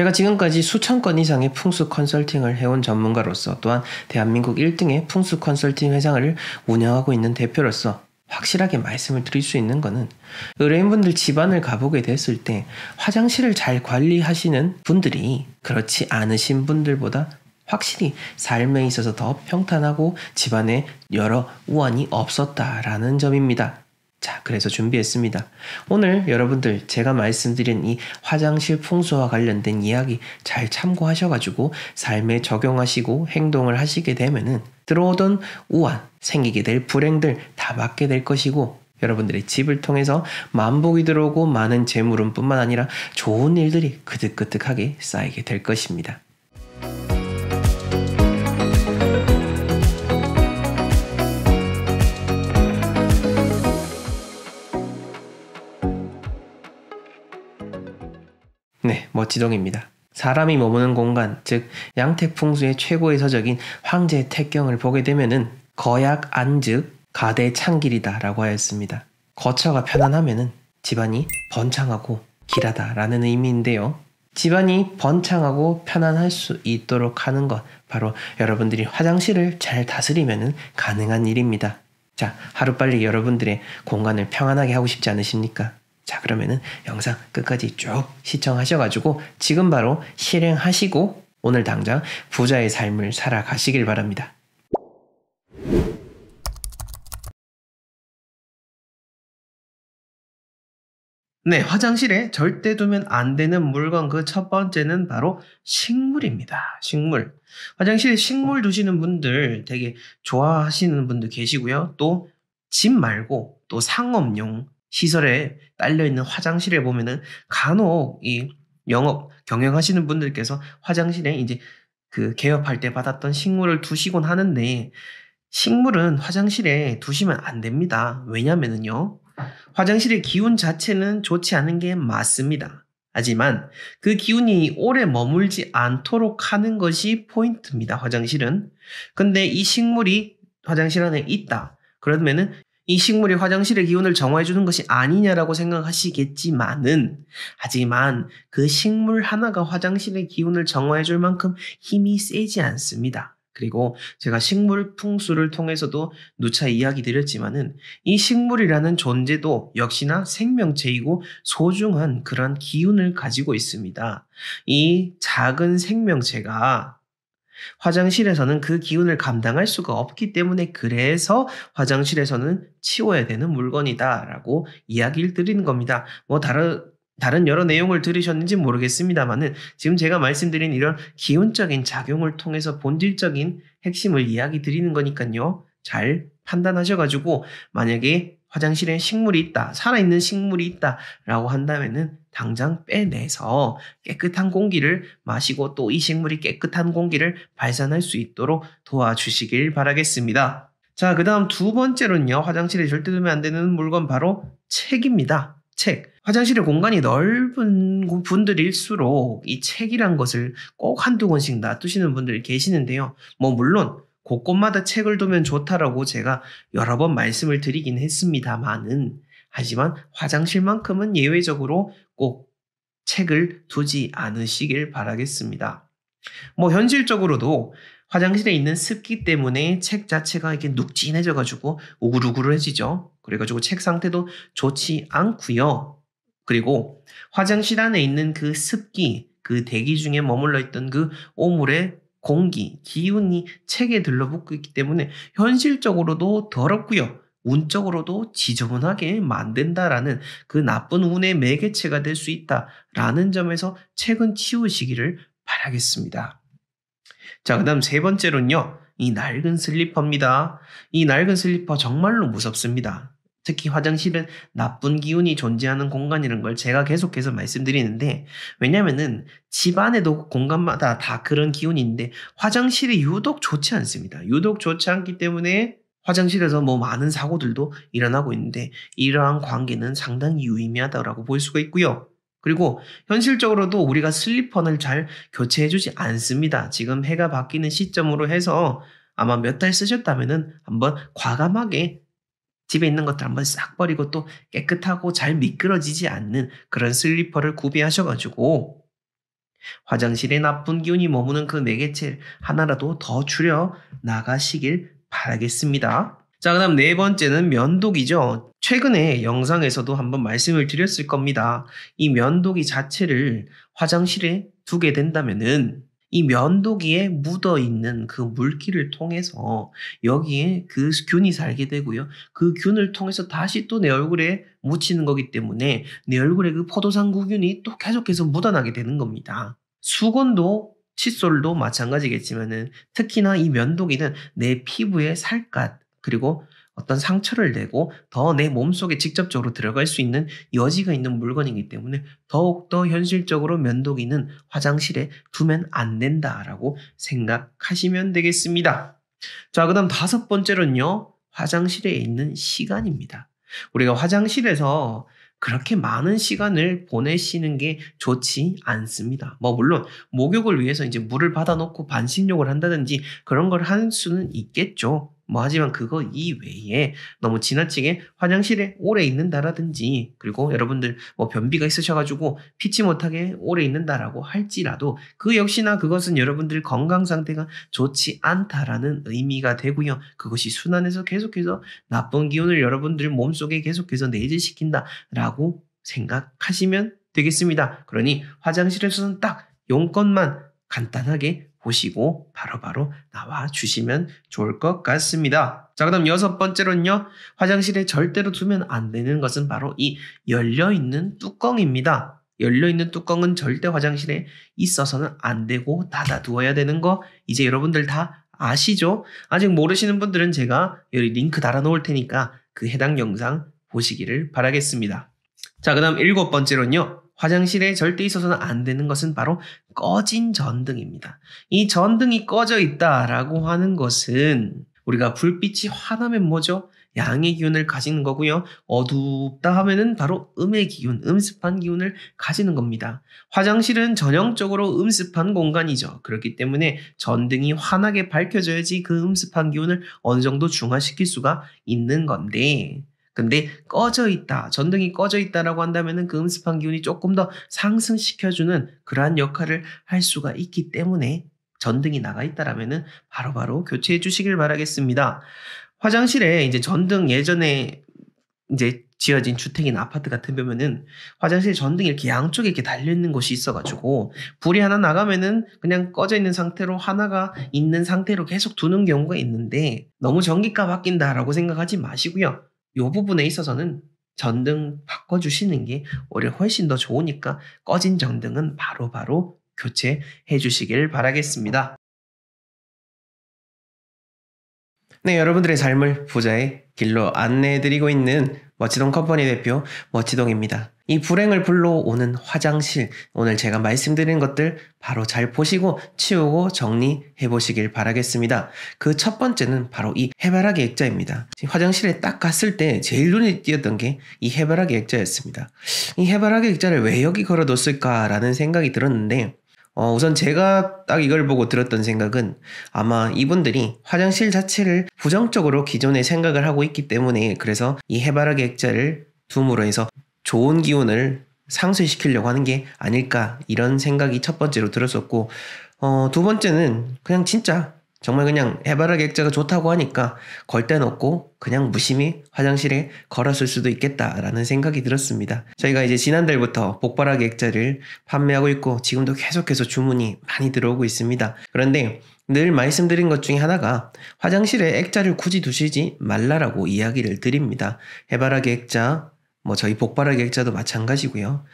제가 지금까지 수천 건 이상의 풍수 컨설팅을 해온 전문가로서 또한 대한민국 1등의 풍수 컨설팅 회장을 운영하고 있는 대표로서 확실하게 말씀을 드릴 수 있는 것은 의뢰인분들 집안을 가보게 됐을 때 화장실을 잘 관리하시는 분들이 그렇지 않으신 분들보다 확실히 삶에 있어서 더 평탄하고 집안에 여러 우환이 없었다라는 점입니다. 자, 그래서 준비했습니다. 오늘 여러분들 제가 말씀드린 이 화장실 풍수와 관련된 이야기 잘 참고하셔가지고 삶에 적용하시고 행동을 하시게 되면은 들어오던 우환, 생기게 될 불행들 다 막게 될 것이고 여러분들의 집을 통해서 만복이 들어오고 많은 재물은 뿐만 아니라 좋은 일들이 그득그득하게 쌓이게 될 것입니다. 지동입니다. 사람이 머무는 공간, 즉 양태풍수의 최고의 서적인 황제의 택경을 보게 되면은 거약 안즉 가대 창길이다라고 하였습니다. 거처가 편안하면은 집안이 번창하고 길하다라는 의미인데요. 집안이 번창하고 편안할 수 있도록 하는 것 바로 여러분들이 화장실을 잘 다스리면 가능한 일입니다. 자, 하루빨리 여러분들의 공간을 평안하게 하고 싶지 않으십니까? 자, 그러면은 영상 끝까지 쭉 시청하셔가지고 지금 바로 실행하시고 오늘 당장 부자의 삶을 살아가시길 바랍니다. 네, 화장실에 절대 두면 안 되는 물건 그 첫 번째는 바로 식물입니다. 식물. 화장실에 식물 두시는 분들 되게 좋아하시는 분들 계시고요. 또 집 말고 또 상업용 시설에 딸려 있는 화장실에 보면은 간혹 이 영업 경영하시는 분들께서 화장실에 이제 그 개업할 때 받았던 식물을 두시곤 하는데 식물은 화장실에 두시면 안 됩니다. 왜냐면은요. 화장실의 기운 자체는 좋지 않은 게 맞습니다. 하지만 그 기운이 오래 머물지 않도록 하는 것이 포인트입니다. 화장실은. 근데 이 식물이 화장실 안에 있다. 그러면은 이 식물이 화장실의 기운을 정화해주는 것이 아니냐라고 생각하시겠지만은, 하지만 그 식물 하나가 화장실의 기운을 정화해줄 만큼 힘이 세지 않습니다. 그리고 제가 식물 풍수를 통해서도 누차 이야기 드렸지만은 이 식물이라는 존재도 역시나 생명체이고 소중한 그런 기운을 가지고 있습니다. 이 작은 생명체가 화장실에서는 그 기운을 감당할 수가 없기 때문에 그래서 화장실에서는 치워야 되는 물건이다 라고 이야기를 드리는 겁니다. 뭐 다른 다른 여러 내용을 들으셨는지 모르겠습니다만은 지금 제가 말씀드린 이런 기운적인 작용을 통해서 본질적인 핵심을 이야기 드리는 거니까요. 잘 판단하셔가지고 만약에 화장실에 식물이 있다, 살아있는 식물이 있다 라고 한다면은 당장 빼내서 깨끗한 공기를 마시고 또 이 식물이 깨끗한 공기를 발산할 수 있도록 도와주시길 바라겠습니다. 자, 그 다음 두 번째로는요, 화장실에 절대 두면 안 되는 물건 바로 책입니다. 책. 화장실의 공간이 넓은 분들일수록 이 책이란 것을 꼭 한두 권씩 놔두시는 분들 계시는데요. 뭐, 물론, 곳곳마다 그 책을 두면 좋다라고 제가 여러 번 말씀을 드리긴 했습니다만은 하지만 화장실만큼은 예외적으로 꼭 책을 두지 않으시길 바라겠습니다. 뭐 현실적으로도 화장실에 있는 습기 때문에 책 자체가 이렇게 눅진해져 가지고 우글우글해지죠. 그래 가지고 책 상태도 좋지 않고요. 그리고 화장실 안에 있는 그 습기, 그 대기 중에 머물러 있던 그오물에 공기, 기운이 책에 들러붙고 있기 때문에 현실적으로도 더럽고요. 운적으로도 지저분하게 만든다라는 그 나쁜 운의 매개체가 될 수 있다라는 점에서 책은 치우시기를 바라겠습니다. 자, 그 다음 세 번째로는요. 이 낡은 슬리퍼입니다. 이 낡은 슬리퍼 정말로 무섭습니다. 특히 화장실은 나쁜 기운이 존재하는 공간이라는 걸 제가 계속해서 말씀드리는데 왜냐면은 집안에도 공간마다 다 그런 기운이 있는데 화장실이 유독 좋지 않습니다. 유독 좋지 않기 때문에 화장실에서 뭐 많은 사고들도 일어나고 있는데 이러한 관계는 상당히 유의미하다라고 볼 수가 있고요. 그리고 현실적으로도 우리가 슬리퍼를 잘 교체해주지 않습니다. 지금 해가 바뀌는 시점으로 해서 아마 몇 달 쓰셨다면은 한번 과감하게 집에 있는 것들 한번 싹 버리고 또 깨끗하고 잘 미끄러지지 않는 그런 슬리퍼를 구비하셔가지고 화장실에 나쁜 기운이 머무는 그 매개체 네 하나라도 더 줄여 나가시길 바라겠습니다. 자, 그 다음 네 번째는 면도기죠. 최근에 영상에서도 한번 말씀을 드렸을 겁니다. 이 면도기 자체를 화장실에 두게 된다면은 이 면도기에 묻어 있는 그 물기를 통해서 여기에 그 균이 살게 되고요. 그 균을 통해서 다시 또 내 얼굴에 묻히는 거기 때문에 내 얼굴에 그 포도상 구균이 또 계속해서 묻어나게 되는 겁니다. 수건도 칫솔도 마찬가지겠지만은 특히나 이 면도기는 내 피부의 살갗 그리고 어떤 상처를 내고 더 내 몸속에 직접적으로 들어갈 수 있는 여지가 있는 물건이기 때문에 더욱더 현실적으로 면도기는 화장실에 두면 안 된다라고 생각하시면 되겠습니다. 자, 그 다음 다섯 번째로는요, 화장실에 있는 시간입니다. 우리가 화장실에서 그렇게 많은 시간을 보내시는 게 좋지 않습니다. 뭐, 물론, 목욕을 위해서 이제 물을 받아놓고 반신욕을 한다든지 그런 걸 할 수는 있겠죠. 뭐 하지만 그거 이외에 너무 지나치게 화장실에 오래 있는다라든지 그리고 여러분들 뭐 변비가 있으셔가지고 피치 못하게 오래 있는다라고 할지라도 그 역시나 그것은 여러분들 건강 상태가 좋지 않다라는 의미가 되고요. 그것이 순환해서 계속해서 나쁜 기운을 여러분들 몸속에 계속해서 내재시킨다라고 생각하시면 되겠습니다. 그러니 화장실에서는 딱 용건만 간단하게 보시고 바로바로 나와 주시면 좋을 것 같습니다. 자, 그 다음 여섯 번째로는요, 화장실에 절대로 두면 안 되는 것은 바로 이 열려있는 뚜껑입니다. 열려있는 뚜껑은 절대 화장실에 있어서는 안 되고 닫아두어야 되는 거 이제 여러분들 다 아시죠? 아직 모르시는 분들은 제가 여기 링크 달아놓을 테니까 그 해당 영상 보시기를 바라겠습니다. 자, 그 다음 일곱 번째로는요. 화장실에 절대 있어서는 안 되는 것은 바로 꺼진 전등입니다. 이 전등이 꺼져 있다라고 하는 것은 우리가 불빛이 환하면 뭐죠? 양의 기운을 가지는 거고요. 어둡다 하면은 바로 음의 기운, 음습한 기운을 가지는 겁니다. 화장실은 전형적으로 음습한 공간이죠. 그렇기 때문에 전등이 환하게 밝혀져야지 그 음습한 기운을 어느 정도 중화시킬 수가 있는 건데, 근데 꺼져 있다, 전등이 꺼져 있다라고 한다면은 그 음습한 기운이 조금 더 상승시켜주는 그러한 역할을 할 수가 있기 때문에 전등이 나가 있다라면은 바로바로 교체해 주시길 바라겠습니다. 화장실에 이제 전등 예전에 이제 지어진 주택이나 아파트 같은 경우는 화장실 전등이 이렇게 양쪽에 이렇게 달려있는 곳이 있어가지고 불이 하나 나가면은 그냥 꺼져 있는 상태로 하나가 있는 상태로 계속 두는 경우가 있는데 너무 전기값 바뀐다라고 생각하지 마시고요. 이 부분에 있어서는 전등 바꿔주시는 게 오히려 훨씬 더 좋으니까 꺼진 전등은 바로바로 바로 교체해 주시길 바라겠습니다. 네, 여러분들의 삶을 부자의 길로 안내해드리고 있는 머치동 컴퍼니 대표 머치동입니다. 이 불행을 불러오는 화장실, 오늘 제가 말씀드린 것들 바로 잘 보시고 치우고 정리해 보시길 바라겠습니다. 그 첫 번째는 바로 이 해바라기 액자입니다. 화장실에 딱 갔을 때 제일 눈에 띄었던 게 이 해바라기 액자였습니다. 이 해바라기 액자를 왜 여기 걸어 뒀을까라는 생각이 들었는데 어, 우선 제가 딱 이걸 보고 들었던 생각은 아마 이분들이 화장실 자체를 부정적으로 기존의 생각을 하고 있기 때문에 그래서 이 해바라기 액자를 둠으로 해서 좋은 기운을 상쇄시키려고 하는 게 아닐까 이런 생각이 첫 번째로 들었었고 어, 두 번째는 그냥 진짜 정말 그냥 해바라기 액자가 좋다고 하니까 걸대 놓고 그냥 무심히 화장실에 걸었을 수도 있겠다라는 생각이 들었습니다. 저희가 이제 지난달부터 복바라기 액자를 판매하고 있고 지금도 계속해서 주문이 많이 들어오고 있습니다. 그런데 늘 말씀드린 것 중에 하나가 화장실에 액자를 굳이 두시지 말라라고 이야기를 드립니다. 해바라기 액자 뭐 저희 복발할 계획자도 마찬가지고요.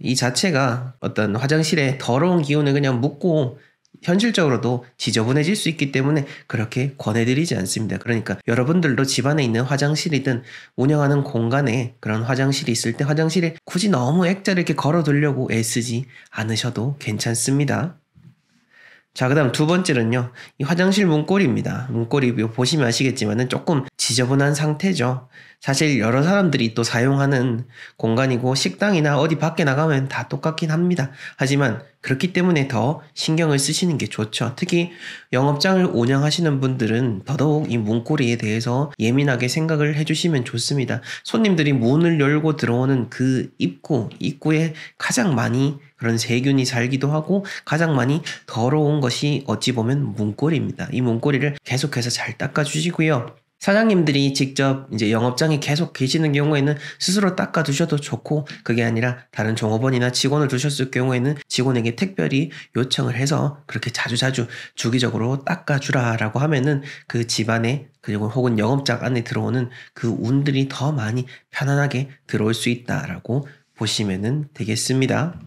이 자체가 어떤 화장실에 더러운 기운을 그냥 묻고 현실적으로도 지저분해질 수 있기 때문에 그렇게 권해드리지 않습니다. 그러니까 여러분들도 집안에 있는 화장실이든 운영하는 공간에 그런 화장실이 있을 때 화장실에 굳이 너무 액자를 이렇게 걸어두려고 애쓰지 않으셔도 괜찮습니다. 자, 그 다음 두 번째는요, 이 화장실 문고리입니다. 문고리 보시면 아시겠지만은 조금 지저분한 상태죠. 사실 여러 사람들이 또 사용하는 공간이고 식당이나 어디 밖에 나가면 다 똑같긴 합니다. 하지만 그렇기 때문에 더 신경을 쓰시는 게 좋죠. 특히 영업장을 운영하시는 분들은 더더욱 이 문고리에 대해서 예민하게 생각을 해주시면 좋습니다. 손님들이 문을 열고 들어오는 그 입구, 입구에 가장 많이 그런 세균이 살기도 하고 가장 많이 더러운 것이 어찌 보면 문고리입니다. 이 문고리를 계속해서 잘 닦아주시고요. 사장님들이 직접 이제 영업장에 계속 계시는 경우에는 스스로 닦아 두셔도 좋고 그게 아니라 다른 종업원이나 직원을 두셨을 경우에는 직원에게 특별히 요청을 해서 그렇게 자주자주 주기적으로 닦아 주라라고 하면은 그 집안에 그리고 혹은 영업장 안에 들어오는 그 운들이 더 많이 편안하게 들어올 수 있다라고 보시면은 되겠습니다.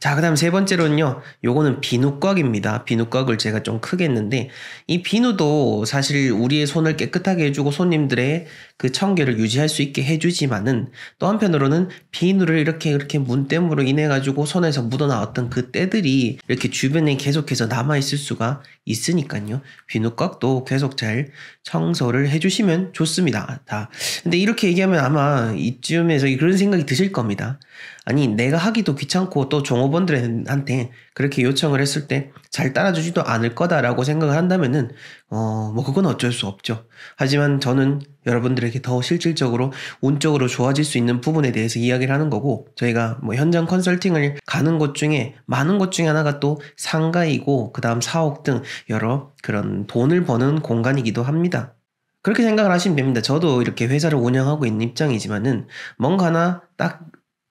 자, 그 다음 세 번째로는요, 요거는 비누곽입니다비누곽을 제가 좀 크게 했는데, 이 비누도 사실 우리의 손을 깨끗하게 해주고 손님들의 그 청결을 유지할 수 있게 해주지만은, 또 한편으로는 비누를 이렇게 이렇게 문댐으로 인해가지고 손에서 묻어나왔던 그 때들이 이렇게 주변에 계속해서 남아있을 수가 있으니까요. 비누곽도 계속 잘 청소를 해주시면 좋습니다. 다. 근데 이렇게 얘기하면 아마 이쯤에서 그런 생각이 드실 겁니다. 아니 내가 하기도 귀찮고 또 종업원들한테 그렇게 요청을 했을 때 잘 따라주지도 않을 거다라고 생각을 한다면은 어 뭐 그건 어쩔 수 없죠. 하지만 저는 여러분들에게 더 실질적으로 운적으로 좋아질 수 있는 부분에 대해서 이야기를 하는 거고 저희가 뭐 현장 컨설팅을 가는 곳 중에 많은 곳 중에 하나가 또 상가이고 그다음 사옥 등 여러 그런 돈을 버는 공간이기도 합니다. 그렇게 생각을 하시면 됩니다. 저도 이렇게 회사를 운영하고 있는 입장이지만은 뭔가 나딱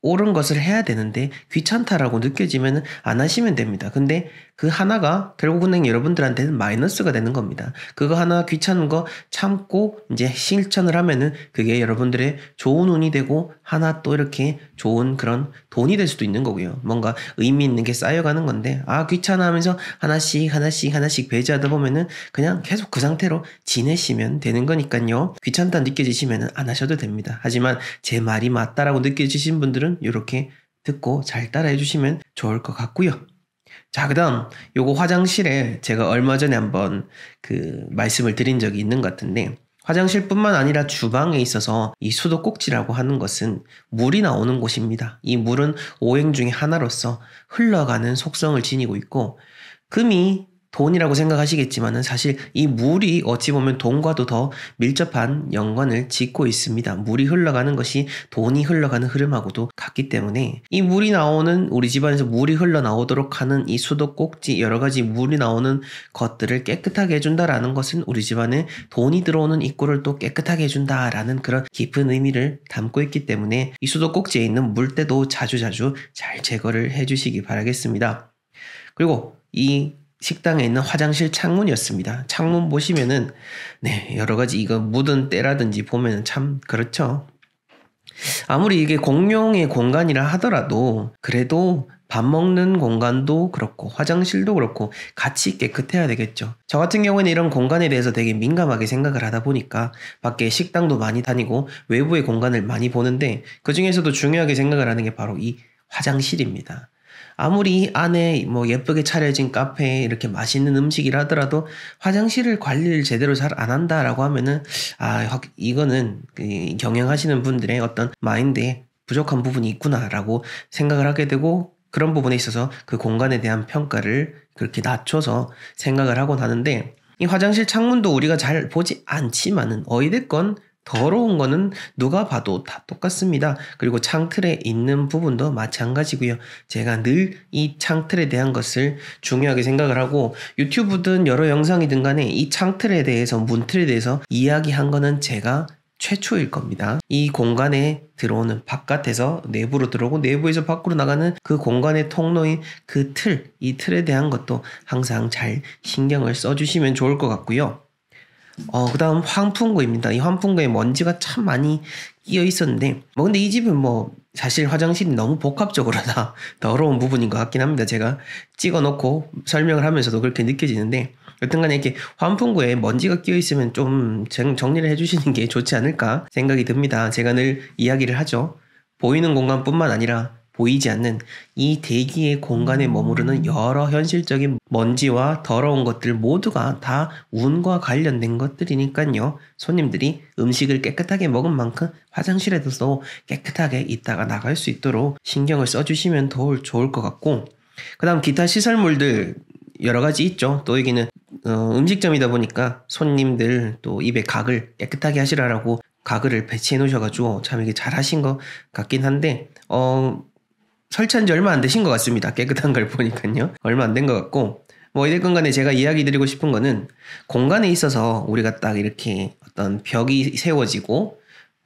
옳은 것을 해야 되는데 귀찮다라고 느껴지면 안 하시면 됩니다. 근데 그 하나가 결국은 여러분들한테는 마이너스가 되는 겁니다. 그거 하나 귀찮은 거 참고 이제 실천을 하면은 그게 여러분들의 좋은 운이 되고 하나 또 이렇게 좋은 그런 돈이 될 수도 있는 거고요. 뭔가 의미 있는 게 쌓여가는 건데 아 귀찮아 하면서 하나씩 하나씩 하나씩 배제하다 보면은 그냥 계속 그 상태로 지내시면 되는 거니까요. 귀찮다 느껴지시면은 안 하셔도 됩니다. 하지만 제 말이 맞다라고 느껴지신 분들은 이렇게 듣고 잘 따라해 주시면 좋을 것 같고요. 자, 그 다음, 요거 화장실에 제가 얼마 전에 한번 그 말씀을 드린 적이 있는 것 같은데, 화장실뿐만 아니라 주방에 있어서 이 수도꼭지라고 하는 것은 물이 나오는 곳입니다. 이 물은 오행 중의 하나로서 흘러가는 속성을 지니고 있고 금이 돈이라고 생각하시겠지만은 사실 이 물이 어찌 보면 돈과도 더 밀접한 연관을 짓고 있습니다. 물이 흘러가는 것이 돈이 흘러가는 흐름하고도 같기 때문에 이 물이 나오는 우리 집안에서 물이 흘러나오도록 하는 이 수도꼭지 여러 가지 물이 나오는 것들을 깨끗하게 해준다라는 것은 우리 집안에 돈이 들어오는 입구를 또 깨끗하게 해준다라는 그런 깊은 의미를 담고 있기 때문에 이 수도꼭지에 있는 물때도 자주자주 잘 제거를 해주시기 바라겠습니다. 그리고 이 식당에 있는 화장실 창문이었습니다. 창문 보시면은 네 여러 가지 이거 묻은 때라든지 보면 참 그렇죠. 아무리 이게 공용의 공간이라 하더라도 그래도 밥 먹는 공간도 그렇고 화장실도 그렇고 같이 깨끗해야 되겠죠. 저 같은 경우에는 이런 공간에 대해서 되게 민감하게 생각을 하다 보니까 밖에 식당도 많이 다니고 외부의 공간을 많이 보는데 그 중에서도 중요하게 생각을 하는 게 바로 이 화장실입니다. 아무리 안에 뭐 예쁘게 차려진 카페에 이렇게 맛있는 음식이라 하더라도 화장실을 관리를 제대로 잘 안 한다라고 하면은 아 이거는 경영하시는 분들의 어떤 마인드에 부족한 부분이 있구나라고 생각을 하게 되고 그런 부분에 있어서 그 공간에 대한 평가를 그렇게 낮춰서 생각을 하곤 하는데 이 화장실 창문도 우리가 잘 보지 않지만은 어이됐건 더러운 거는 누가 봐도 다 똑같습니다. 그리고 창틀에 있는 부분도 마찬가지고요. 제가 늘 이 창틀에 대한 것을 중요하게 생각을 하고 유튜브든 여러 영상이든 간에 이 창틀에 대해서 문틀에 대해서 이야기한 거는 제가 최초일 겁니다. 이 공간에 들어오는 바깥에서 내부로 들어오고 내부에서 밖으로 나가는 그 공간의 통로인 그 틀, 이 틀에 대한 것도 항상 잘 신경을 써주시면 좋을 것 같고요. 어, 그 다음 환풍구입니다. 이 환풍구에 먼지가 참 많이 끼어 있었는데, 뭐, 근데 이 집은 뭐, 사실 화장실이 너무 복합적으로 다 더러운 부분인 것 같긴 합니다. 제가 찍어 놓고 설명을 하면서도 그렇게 느껴지는데, 여튼간에 이렇게 환풍구에 먼지가 끼어 있으면 좀 정리를 해주시는 게 좋지 않을까 생각이 듭니다. 제가 늘 이야기를 하죠. 보이는 공간뿐만 아니라 보이지 않는 이 대기의 공간에 머무르는 여러 현실적인 먼지와 더러운 것들 모두가 다 운과 관련된 것들이니까요. 손님들이 음식을 깨끗하게 먹은 만큼 화장실에서도 깨끗하게 있다가 나갈 수 있도록 신경을 써주시면 더 좋을 것 같고, 그 다음 기타 시설물들 여러 가지 있죠. 또 여기는 어, 음식점이다 보니까 손님들 또 입에 각을 깨끗하게 하시라고 가글을 배치해 놓으셔가지고 참 이게 잘하신 것 같긴 한데 어 설치한 지 얼마 안 되신 것 같습니다. 깨끗한 걸 보니까요. 얼마 안 된 것 같고 뭐 이랬건 간에 제가 이야기 드리고 싶은 거는 공간에 있어서 우리가 딱 이렇게 어떤 벽이 세워지고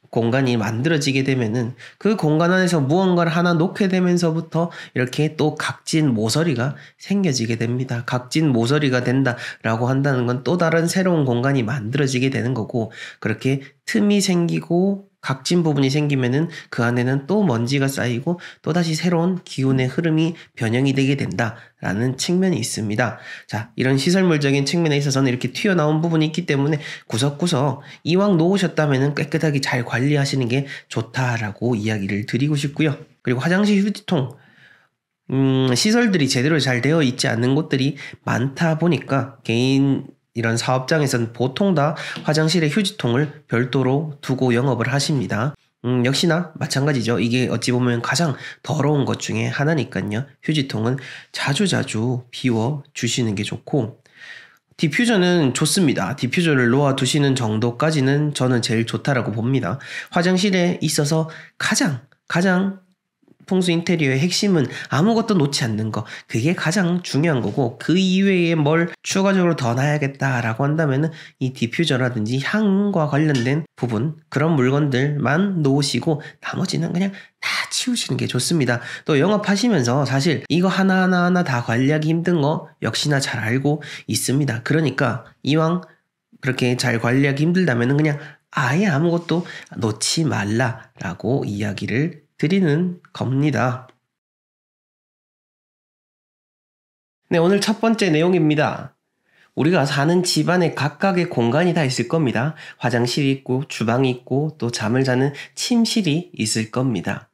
공간이 만들어지게 되면은 그 공간 안에서 무언가를 하나 놓게 되면서부터 이렇게 또 각진 모서리가 생겨지게 됩니다. 각진 모서리가 된다라고 한다는 건 또 다른 새로운 공간이 만들어지게 되는 거고 그렇게 틈이 생기고 각진 부분이 생기면은 그 안에는 또 먼지가 쌓이고 또다시 새로운 기운의 흐름이 변형이 되게 된다라는 측면이 있습니다. 자, 이런 시설물적인 측면에 있어서는 이렇게 튀어나온 부분이 있기 때문에 구석구석 이왕 놓으셨다면은 깨끗하게 잘 관리하시는 게 좋다라고 이야기를 드리고 싶고요. 그리고 화장실 휴지통 음, 시설들이 제대로 잘 되어 있지 않는 곳들이 많다 보니까 개인 이런 사업장에선 보통 다 화장실에 휴지통을 별도로 두고 영업을 하십니다. 음, 역시나 마찬가지죠. 이게 어찌 보면 가장 더러운 것 중에 하나니까요. 휴지통은 자주자주 비워 주시는 게 좋고, 디퓨저는 좋습니다. 디퓨저를 놓아두시는 정도까지는 저는 제일 좋다라고 봅니다. 화장실에 있어서 가장, 가장 풍수 인테리어의 핵심은 아무것도 놓지 않는 거. 그게 가장 중요한 거고 그 이외에 뭘 추가적으로 더 놔야겠다라고 한다면은 이 디퓨저라든지 향과 관련된 부분 그런 물건들만 놓으시고 나머지는 그냥 다 치우시는 게 좋습니다. 또 영업하시면서 사실 이거 하나하나 하나 다 관리하기 힘든 거 역시나 잘 알고 있습니다. 그러니까 이왕 그렇게 잘 관리하기 힘들다면 그냥 아예 아무것도 놓지 말라라고 이야기를 드리는 겁니다. 네, 오늘 첫 번째 내용입니다. 우리가 사는 집안에 각각의 공간이 다 있을 겁니다. 화장실이 있고, 주방이 있고, 또 잠을 자는 침실이 있을 겁니다.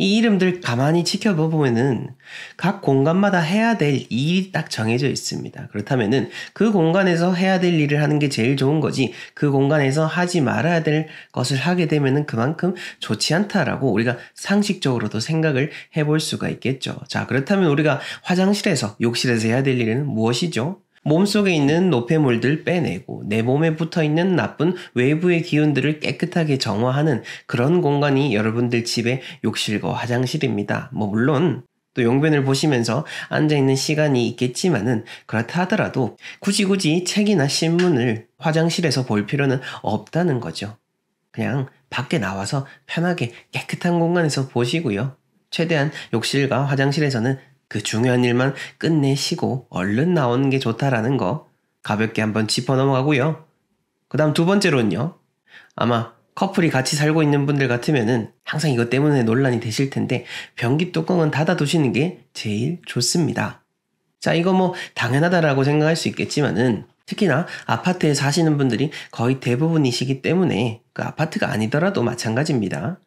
이 이름들 가만히 지켜보면은 각 공간마다 해야 될 일이 딱 정해져 있습니다. 그렇다면은 그 공간에서 해야 될 일을 하는 게 제일 좋은 거지 그 공간에서 하지 말아야 될 것을 하게 되면은 그만큼 좋지 않다라고 우리가 상식적으로도 생각을 해볼 수가 있겠죠. 자, 그렇다면 우리가 화장실에서 욕실에서 해야 될 일은 무엇이죠? 몸속에 있는 노폐물들 빼내고 내 몸에 붙어 있는 나쁜 외부의 기운들을 깨끗하게 정화하는 그런 공간이 여러분들 집의 욕실과 화장실입니다. 뭐 물론 또 용변을 보시면서 앉아있는 시간이 있겠지만은 그렇다 하더라도 굳이 굳이 책이나 신문을 화장실에서 볼 필요는 없다는 거죠. 그냥 밖에 나와서 편하게 깨끗한 공간에서 보시고요. 최대한 욕실과 화장실에서는 그 중요한 일만 끝내시고 얼른 나오는 게 좋다라는 거 가볍게 한번 짚어 넘어가고요. 그 다음 두 번째로는요. 아마 커플이 같이 살고 있는 분들 같으면은 항상 이것 때문에 논란이 되실 텐데 변기 뚜껑은 닫아두시는 게 제일 좋습니다. 자, 이거 뭐 당연하다라고 생각할 수 있겠지만은 특히나 아파트에 사시는 분들이 거의 대부분이시기 때문에 그 아파트가 아니더라도 마찬가지입니다.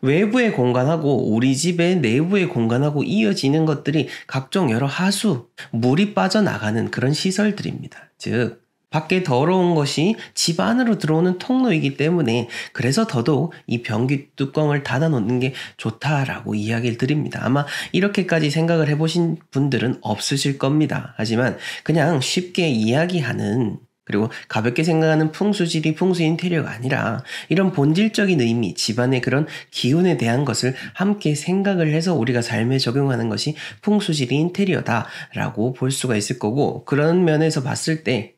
외부의 공간하고 우리 집의 내부의 공간하고 이어지는 것들이 각종 여러 하수, 물이 빠져나가는 그런 시설들입니다. 즉, 밖에 더러운 것이 집 안으로 들어오는 통로이기 때문에 그래서 더더욱 이 변기 뚜껑을 닫아놓는 게 좋다라고 이야기를 드립니다. 아마 이렇게까지 생각을 해보신 분들은 없으실 겁니다. 하지만 그냥 쉽게 이야기하는 그리고 가볍게 생각하는 풍수질이 풍수 인테리어가 아니라 이런 본질적인 의미, 집안의 그런 기운에 대한 것을 함께 생각을 해서 우리가 삶에 적용하는 것이 풍수질이 인테리어다라고 볼 수가 있을 거고 그런 면에서 봤을 때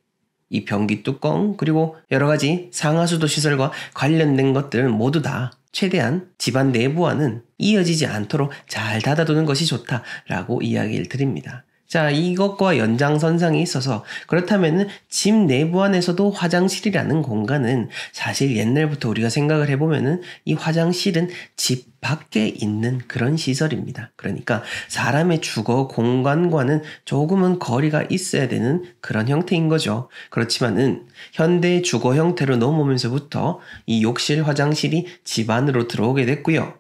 이 변기 뚜껑, 그리고 여러 가지 상하수도 시설과 관련된 것들은 모두 다 최대한 집안 내부와는 이어지지 않도록 잘 닫아두는 것이 좋다라고 이야기를 드립니다. 자, 이것과 연장선상이 있어서 그렇다면집 내부 안에서도 화장실이라는 공간은 사실 옛날부터 우리가 생각을 해보면은 이 화장실은 집 밖에 있는 그런 시설입니다. 그러니까 사람의 주거 공간과는 조금은 거리가 있어야 되는 그런 형태인 거죠. 그렇지만은 현대 주거 형태로 넘어오면서부터 이 욕실 화장실이 집 안으로 들어오게 됐고요.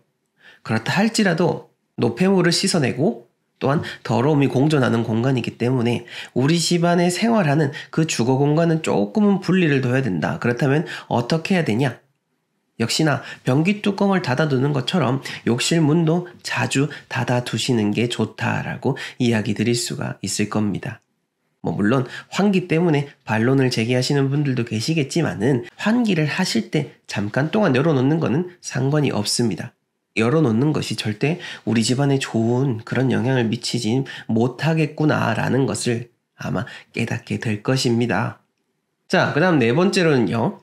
그렇다 할지라도 노폐물을 씻어내고 또한 더러움이 공존하는 공간이기 때문에 우리 집안의 생활하는 그 주거 공간은 조금은 분리를 둬야 된다. 그렇다면 어떻게 해야 되냐? 역시나 변기 뚜껑을 닫아두는 것처럼 욕실 문도 자주 닫아두시는 게 좋다라고 이야기 드릴 수가 있을 겁니다. 뭐 물론 환기 때문에 반론을 제기하시는 분들도 계시겠지만은 환기를 하실 때 잠깐 동안 열어놓는 것은 상관이 없습니다. 열어놓는 것이 절대 우리 집안에 좋은 그런 영향을 미치지 못하겠구나라는 것을 아마 깨닫게 될 것입니다. 자, 그 다음 네 번째로는요.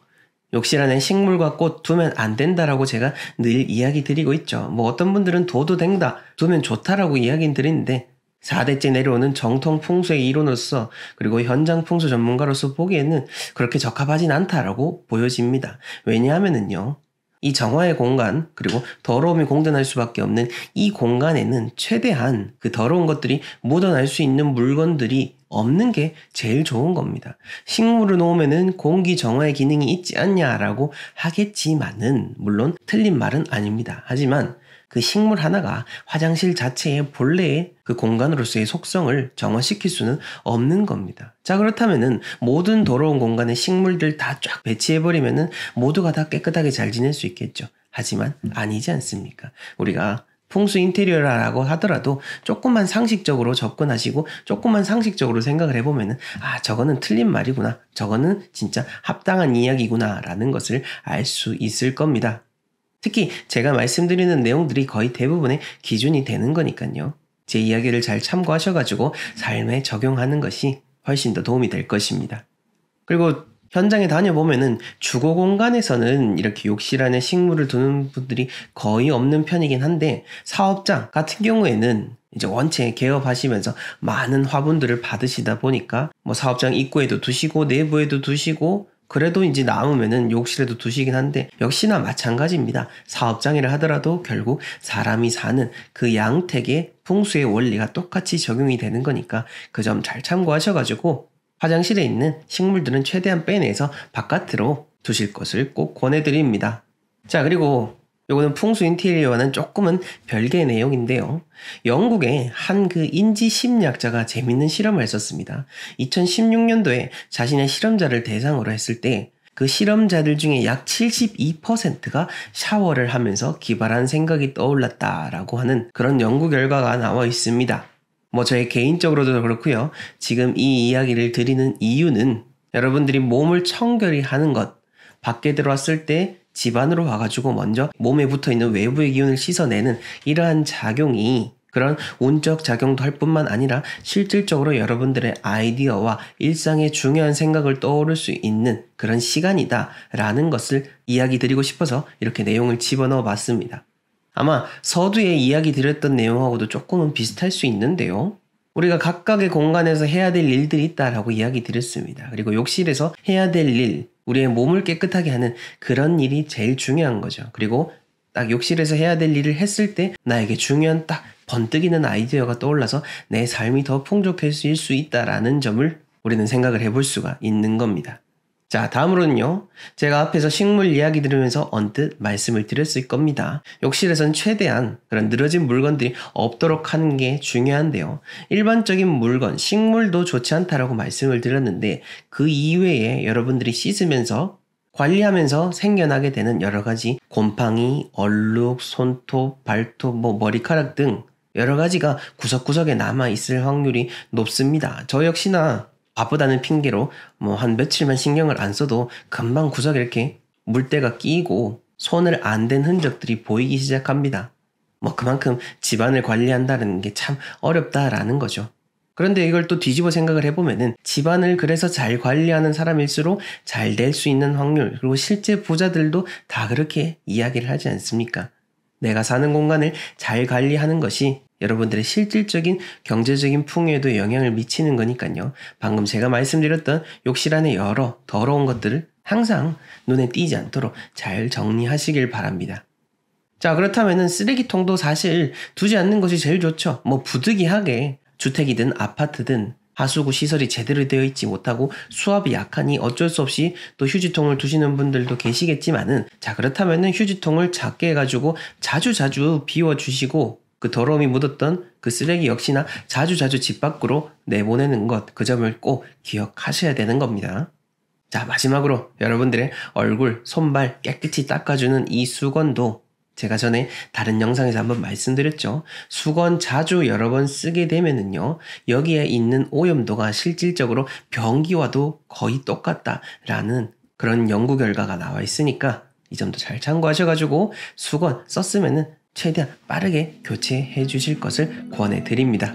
욕실 안에 식물과 꽃 두면 안 된다라고 제가 늘 이야기 드리고 있죠. 뭐 어떤 분들은 둬도 된다, 두면 좋다라고 이야기 드리는데 4대째 내려오는 정통 풍수의 이론으로서 그리고 현장 풍수 전문가로서 보기에는 그렇게 적합하진 않다라고 보여집니다. 왜냐하면은요. 이 정화의 공간 그리고 더러움이 공존할 수밖에 없는 이 공간에는 최대한 그 더러운 것들이 묻어날 수 있는 물건들이 없는 게 제일 좋은 겁니다. 식물을 놓으면은 공기 정화의 기능이 있지 않냐라고 하겠지만은 물론 틀린 말은 아닙니다. 하지만 그 식물 하나가 화장실 자체의 본래의 그 공간으로서의 속성을 정화시킬 수는 없는 겁니다. 자, 그렇다면은 모든 더러운 공간에 식물들 다 쫙 배치해버리면은 모두가 다 깨끗하게 잘 지낼 수 있겠죠. 하지만 아니지 않습니까? 우리가 풍수 인테리어라고 하더라도 조금만 상식적으로 접근하시고 조금만 상식적으로 생각을 해보면은 아 저거는 틀린 말이구나 저거는 진짜 합당한 이야기구나라는 것을 알 수 있을 겁니다. 특히 제가 말씀드리는 내용들이 거의 대부분의 기준이 되는 거니까요. 제 이야기를 잘 참고하셔가지고 삶에 적용하는 것이 훨씬 더 도움이 될 것입니다. 그리고 현장에 다녀보면은 주거 공간에서는 이렇게 욕실 안에 식물을 두는 분들이 거의 없는 편이긴 한데 사업장 같은 경우에는 이제 원체 개업하시면서 많은 화분들을 받으시다 보니까 뭐 사업장 입구에도 두시고 내부에도 두시고 그래도 이제 남으면은 욕실에도 두시긴 한데 역시나 마찬가지입니다. 사업장애를 하더라도 결국 사람이 사는 그 양택의 풍수의 원리가 똑같이 적용이 되는 거니까 그 점 잘 참고하셔가지고 화장실에 있는 식물들은 최대한 빼내서 바깥으로 두실 것을 꼭 권해드립니다. 자, 그리고 요거는 풍수 인테리어와는 조금은 별개의 내용인데요. 영국의 한 그 인지 심리학자가 재밌는 실험을 했었습니다. 2016년도에 자신의 실험자를 대상으로 했을 때 그 실험자들 중에 약 72%가 샤워를 하면서 기발한 생각이 떠올랐다라고 하는 그런 연구 결과가 나와 있습니다. 뭐 저의 개인적으로도 그렇고요. 지금 이 이야기를 드리는 이유는 여러분들이 몸을 청결히 하는 것, 밖에 들어왔을 때 집안으로 와가지고 먼저 몸에 붙어 있는 외부의 기운을 씻어내는 이러한 작용이 그런 온적 작용도 할 뿐만 아니라 실질적으로 여러분들의 아이디어와 일상의 중요한 생각을 떠오를 수 있는 그런 시간이다 라는 것을 이야기 드리고 싶어서 이렇게 내용을 집어넣어 봤습니다. 아마 서두에 이야기 드렸던 내용하고도 조금은 비슷할 수 있는데요. 우리가 각각의 공간에서 해야 될 일들이 있다라고 이야기 드렸습니다. 그리고 욕실에서 해야 될 일, 우리의 몸을 깨끗하게 하는 그런 일이 제일 중요한 거죠. 그리고 딱 욕실에서 해야 될 일을 했을 때 나에게 중요한 딱 번뜩이는 아이디어가 떠올라서 내 삶이 더 풍족해질 수 있다라는 점을 우리는 생각을 해볼 수가 있는 겁니다. 자, 다음으로는요. 제가 앞에서 식물 이야기 들으면서 언뜻 말씀을 드렸을 겁니다. 욕실에선 최대한 그런 늘어진 물건들이 없도록 하는 게 중요한데요. 일반적인 물건, 식물도 좋지 않다라고 말씀을 드렸는데 그 이외에 여러분들이 씻으면서 관리하면서 생겨나게 되는 여러 가지 곰팡이, 얼룩, 손톱, 발톱, 뭐 머리카락 등 여러 가지가 구석구석에 남아 있을 확률이 높습니다. 저 역시나 바쁘다는 핑계로 뭐 한 며칠만 신경을 안 써도 금방 구석에 이렇게 물때가 끼고 손을 안 댄 흔적들이 보이기 시작합니다. 뭐 그만큼 집안을 관리한다는 게 참 어렵다라는 거죠. 그런데 이걸 또 뒤집어 생각을 해보면은 집안을 그래서 잘 관리하는 사람일수록 잘 될 수 있는 확률, 그리고 실제 부자들도 다 그렇게 이야기를 하지 않습니까? 내가 사는 공간을 잘 관리하는 것이 여러분들의 실질적인 경제적인 풍요에도 영향을 미치는 거니까요. 방금 제가 말씀드렸던 욕실 안에 여러 더러운 것들을 항상 눈에 띄지 않도록 잘 정리하시길 바랍니다. 자, 그렇다면 쓰레기통도 사실 두지 않는 것이 제일 좋죠. 뭐 부득이하게 주택이든 아파트든 하수구 시설이 제대로 되어 있지 못하고 수압이 약하니 어쩔 수 없이 또 휴지통을 두시는 분들도 계시겠지만은 자, 그렇다면 휴지통을 작게 해가지고 자주자주 비워주시고 그 더러움이 묻었던 그 쓰레기 역시나 자주자주 집 밖으로 내보내는 것, 그 점을 꼭 기억하셔야 되는 겁니다. 자, 마지막으로 여러분들의 얼굴, 손발 깨끗이 닦아주는 이 수건도 제가 전에 다른 영상에서 한번 말씀드렸죠. 수건 자주 여러 번 쓰게 되면은요, 여기에 있는 오염도가 실질적으로 변기와도 거의 똑같다라는 그런 연구 결과가 나와 있으니까 이 점도 잘 참고하셔가지고 수건 썼으면은 최대한 빠르게 교체해 주실 것을 권해 드립니다.